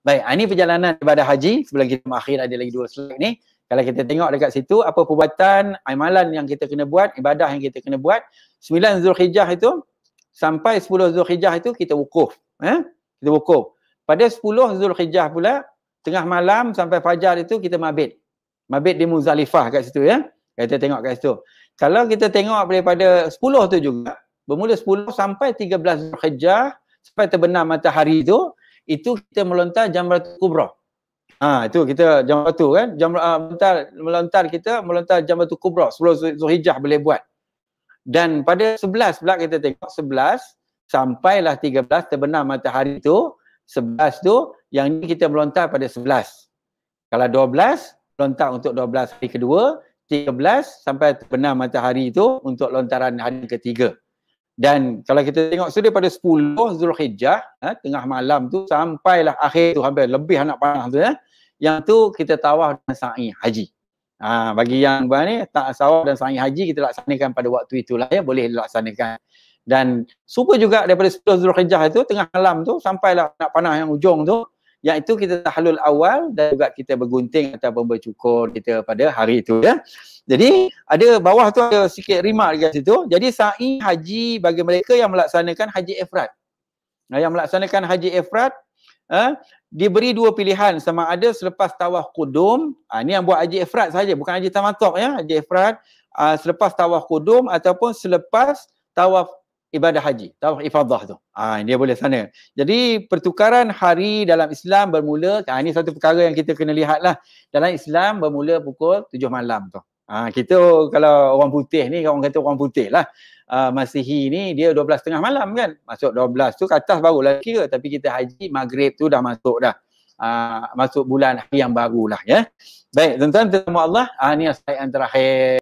Baik, ah, ini perjalanan ibadah haji sebelum kita akhir ada lagi dua slide ni. Kalau kita tengok dekat situ apa perbuatan amalan yang kita kena buat, ibadah yang kita kena buat, 9 Zulhijjah itu sampai 10 Zulhijjah itu kita wukuf, eh? Kita wukuf. Pada 10 Zulhijjah pula tengah malam sampai fajar itu kita mabit. Mabit di Muzalifah kat situ ya. Kita tengok kat situ. Kalau kita tengok daripada 10 tu juga, bermula 10 sampai 13 Zulhijjah sampai terbenam matahari itu itu kita melontar jamratul kubra. Ha itu kita jamratul kan? Jam uh, melontar, melontar kita melontar jamratul kubra sebelum Zulhijjah boleh buat. Dan pada 11 pula kita tengok 11 sampailah 13 terbenam matahari tu 11 tu yang ni kita melontar pada 11. Kalau 12 lontar untuk 12 hari kedua, 13 sampai terbenam matahari itu untuk lontaran hari ketiga. Dan kalau kita tengok sudah pada 10 Zulhijjah eh, tengah malam tu sampailah akhir tu hampir lebih anak panah tu ya. Eh, yang tu kita tawaf dan sa'i haji. Ha, bagi yang buat ni tak tawaf dan sa'i haji kita laksanakan pada waktu itulah ya boleh laksanakan. Dan super juga daripada 10 Zulhijjah tu tengah malam tu sampailah anak panah yang ujung tu yang itu kita tahlul awal dan juga kita bergunting ataupun bercukur kita pada hari itu ya. Jadi ada bawah tu ada sikit rimak dekat situ. Jadi sa'i haji bagi mereka yang melaksanakan haji ifrat. Nah, yang melaksanakan haji ifrat eh, diberi dua pilihan sama ada selepas tawaf kudum. Ha, ini yang buat haji ifrat saja bukan haji tamatuk ya. Haji ifrat uh, selepas tawaf kudum ataupun selepas tawaf ibadah haji, tawaf ifadah tu. Ha, dia boleh sana. Jadi pertukaran hari dalam Islam bermula, ha, ini satu perkara yang kita kena lihat lah Dalam Islam bermula pukul tujuh malam tu. Ha, kita kalau orang putih ni, orang kata orang putih lah. Ha, masihi ni dia belas tengah malam kan. Masuk dua belas tu ke atas barulah kira. Tapi kita haji maghrib tu dah masuk dah. Ha, masuk bulan hari yang lah ya. Baik, tuan-tuan, terima Allah. Ha, ini yang terakhir.